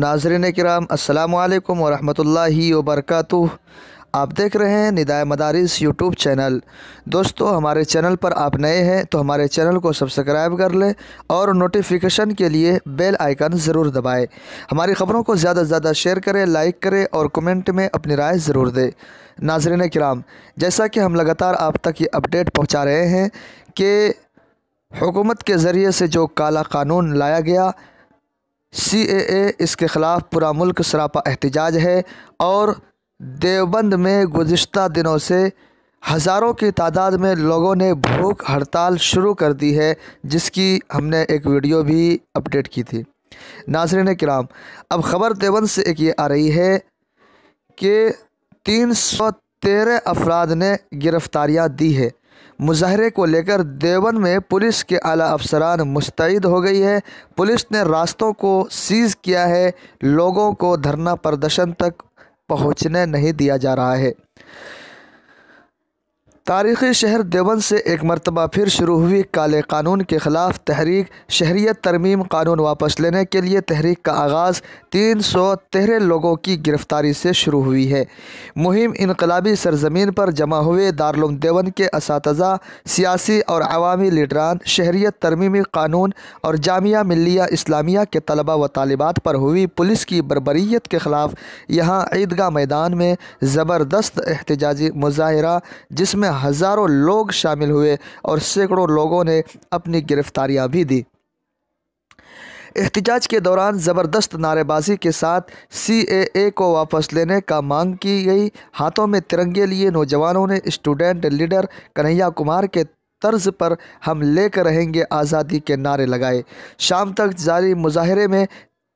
ناظرین کرام السلام علیکم ورحمۃ اللہ وبرکاتہ آپ دیکھ رہے ہیں ندائے مدارس یوٹیوب چینل دوستو ہمارے چینل پر آپ نئے ہیں تو ہمارے چینل کو سبسکرائب کر لیں اور نوٹیفیکیشن کے لیے بیل آئیکن ضرور دبائیں ہماری خبروں کو زیادہ سے زیادہ شیئر کریں لائک کریں اور کومنٹ میں اپنی رائے ضرور دیں ناظرین کرام جیسا کہ ہم لگاتار آپ تک یہ اپڈیٹ پہنچا رہے ہیں کہ حکومت کے ذریعے سے جو کالا قانون لایا گیا سی اے اے اس کے خلاف پورا ملک سراپا احتجاج ہے اور دیوبند میں گزشتہ دنوں سے ہزاروں کی تعداد میں لوگوں نے بھوک ہڑتال شروع کر دی ہے جس کی ہم نے ایک ویڈیو بھی اپڈیٹ کی تھی ناظرین کرام اب خبر دیوبند سے ایک یہ آ رہی ہے کہ تین سو تیرہ افراد نے گرفتاریاں دی ہے مظاہرے کو لے کر دیون میں پولیس کے اعلی افسران مستعد ہو گئی ہے پولیس نے راستوں کو سیز کیا ہے لوگوں کو دھرنا پردشن تک پہنچنے نہیں دیا جا رہا ہے تاریخی شہر دیوبند سے ایک مرتبہ پھر شروع ہوئی کالے قانون کے خلاف تحریک شہریت ترمیم قانون واپس لینے کے لیے تحریک کا آغاز تین سو تیرہ لوگوں کی گرفتاری سے شروع ہوئی ہے مہم انقلابی سرزمین پر جمع ہوئے دارالعلوم دیون کے اساتذہ سیاسی اور عوامی لیڈران شہریت ترمیمی قانون اور جامعہ ملیہ اسلامیہ کے طلبہ و طالبات پر ہوئی پولیس کی بربریت کے خلاف یہاں عیدگاہ میدان میں زبردست احتجاجی مظاہرہ جس میں ہزاروں لوگ شامل ہوئے اور سینکڑوں نے اپنی گرفتاریاں بھی دی احتجاج کے دوران زبردست نعرے بازی کے ساتھ سی اے اے کو واپس لینے کا مانگ کی گئی ہاتھوں میں ترنگے لیے نوجوانوں نے اسٹوڈنٹ لیڈر کنہیا کمار کے طرز پر ہم لے کر رہیں گے آزادی کے نعرے لگائے شام تک جاری مظاہرے میں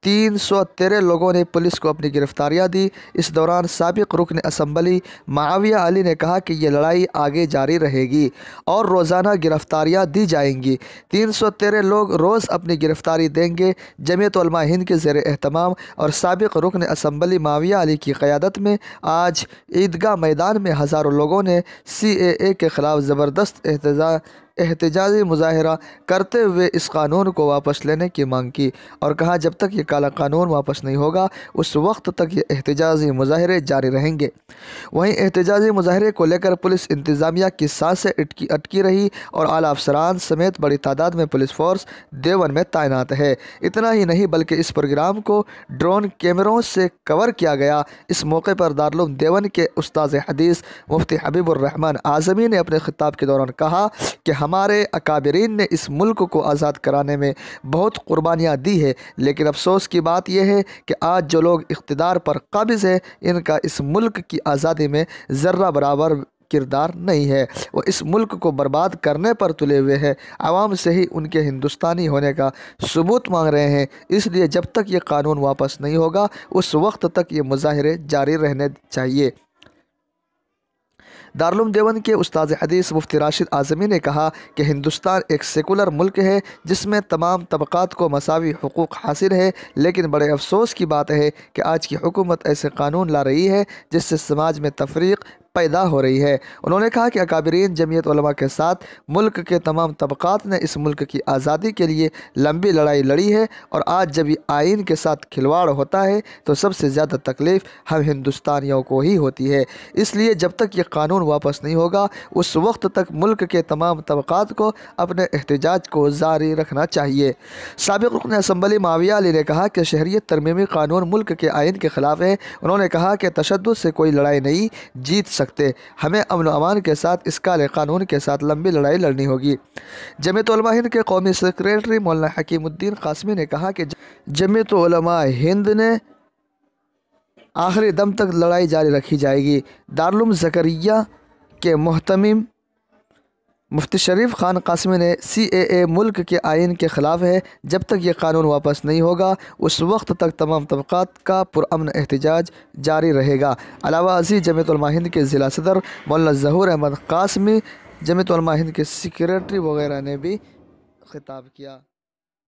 تین سو تیرہ لوگوں نے پولیس کو اپنی گرفتاریاں دی اس دوران سابق رکن اسمبلی معاویہ علی نے کہا کہ یہ لڑائی آگے جاری رہے گی اور روزانہ گرفتاریاں دی جائیں گی تین سو تیرہ لوگ روز اپنی گرفتاری دیں گے جمعیت علماء ہند کے زیر اہتمام اور سابق رکن اسمبلی معاویہ علی کی قیادت میں آج عیدگاہ میدان میں ہزاروں لوگوں نے سی اے اے کے خلاف زبردست احتجاج احتجاجی مظاہرہ کرتے ہوئے اس قانون کو واپس لینے کی مانگ کی اور کہا جب تک یہ کالا قانون واپس نہیں ہوگا اس وقت تک یہ احتجاجی مظاہرے جاری رہیں گے وہیں احتجاجی مظاہرے کو لے کر پولیس انتظامیہ کی سانسیں اٹکی رہی اور اعلیٰ افسران سمیت بڑی تعداد میں پولیس فورس دیون میں تعینات ہے اتنا ہی نہیں بلکہ اس پروگرام کو ڈرون کیمروں سے کور کیا گیا اس موقع پر دارالعلوم دیون کے استاذ حدیث مفتی حبیب الرحمن اعظمی نے اپنے خطاب کے دوران کہا کہ ہمارے اکابرین نے اس ملک کو آزاد کرانے میں بہت قربانیاں دی ہے لیکن افسوس کی بات یہ ہے کہ آج جو لوگ اقتدار پر قابض ہیں ان کا اس ملک کی آزادی میں ذرہ برابر کردار نہیں ہے وہ اس ملک کو برباد کرنے پر تلے ہوئے ہیں عوام سے ہی ان کے ہندوستانی ہونے کا ثبوت مانگ رہے ہیں اس لیے جب تک یہ قانون واپس نہیں ہوگا اس وقت تک یہ مظاہرے جاری رہنے چاہیے دارالعلوم دیون کے استاذ حدیث مفتی راشد اعظمی نے کہا کہ ہندوستان ایک سیکولر ملک ہے جس میں تمام طبقات کو مساوی حقوق حاصل ہے لیکن بڑے افسوس کی بات ہے کہ آج کی حکومت ایسے قانون لا رہی ہے جس سے سماج میں تفریق پیدا ہو رہی ہے انہوں نے کہا کہ اکابرین جمعیت علماء کے ساتھ ملک کے تمام طبقات نے اس ملک کی آزادی کے لیے لمبی لڑائی لڑی ہے اور آج جب یہ آئین کے ساتھ کھلواڑ ہوتا ہے تو سب سے زیادہ تکلیف ہم ہندوستانیوں کو ہی ہوتی ہے اس لیے جب تک یہ قانون واپس نہیں ہوگا اس وقت تک ملک کے تمام طبقات کو اپنے احتجاج کو جاری رکھنا چاہیے سابق رکن اسمبلی معاویہ علی نے کہا کہ شہریت ترمیمی قانون ملک کے آئین کے خلاف ہے انہوں نے کہا کہ تشدد سے کوئی لڑائی نہیں جیت سکتا سکتے ہمیں امن و امان کے ساتھ اس کالے قانون کے ساتھ لمبی لڑائی لڑنی ہوگی جمعیت علماء ہند کے قومی سیکریٹری مولانا حکیم الدین قاسمی نے کہا کہ جمعیت علماء ہند نے آخری دم تک لڑائی جاری رکھی جائے گی دارلوم زکریہ کے محتمم مفتی شریف خان قاسمی نے سی اے اے ملک کے آئین کے خلاف ہے جب تک یہ قانون واپس نہیں ہوگا اس وقت تک تمام طبقات کا پرامن احتجاج جاری رہے گا علاوہ جمعیت علماء ہند کے ضلع صدر مولا ظہور احمد قاسمی جمعیت علماء ہند کے سیکریٹری وغیرہ نے بھی خطاب کیا